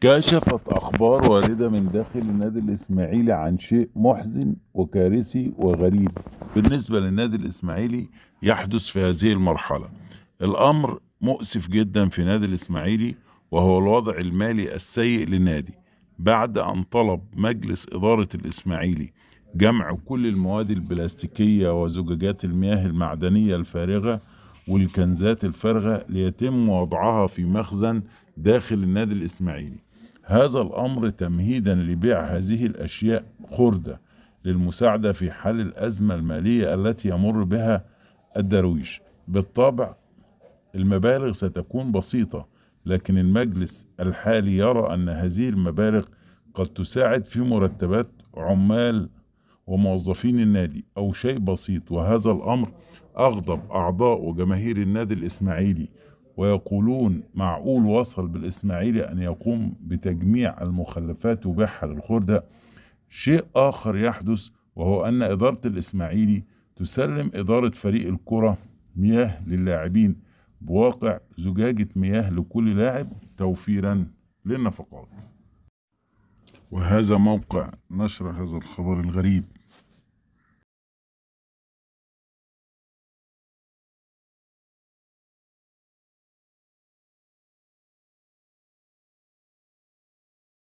كشفت أخبار واردة من داخل النادي الإسماعيلي عن شيء محزن وكارثي وغريب بالنسبة للنادي الإسماعيلي يحدث في هذه المرحلة الأمر مؤسف جدا في نادي الإسماعيلي وهو الوضع المالي السيء للنادي بعد أن طلب مجلس إدارة الإسماعيلي جمع كل المواد البلاستيكية وزجاجات المياه المعدنية الفارغة والكنزات الفارغة ليتم وضعها في مخزن داخل النادي الإسماعيلي هذا الأمر تمهيدا لبيع هذه الأشياء خردة للمساعدة في حل الأزمة المالية التي يمر بها الدرويش بالطبع المبالغ ستكون بسيطة لكن المجلس الحالي يرى أن هذه المبالغ قد تساعد في مرتبات عمال وموظفين النادي أو شيء بسيط وهذا الأمر أغضب أعضاء وجماهير النادي الإسماعيلي ويقولون معقول وصل بالإسماعيلي أن يقوم بتجميع المخلفات وبيعها للخردة شيء آخر يحدث وهو أن إدارة الإسماعيلي تسلم إدارة فريق الكرة مياه للاعبين بواقع زجاجة مياه لكل لاعب توفيرا للنفقات وهذا موقع نشر هذا الخبر الغريب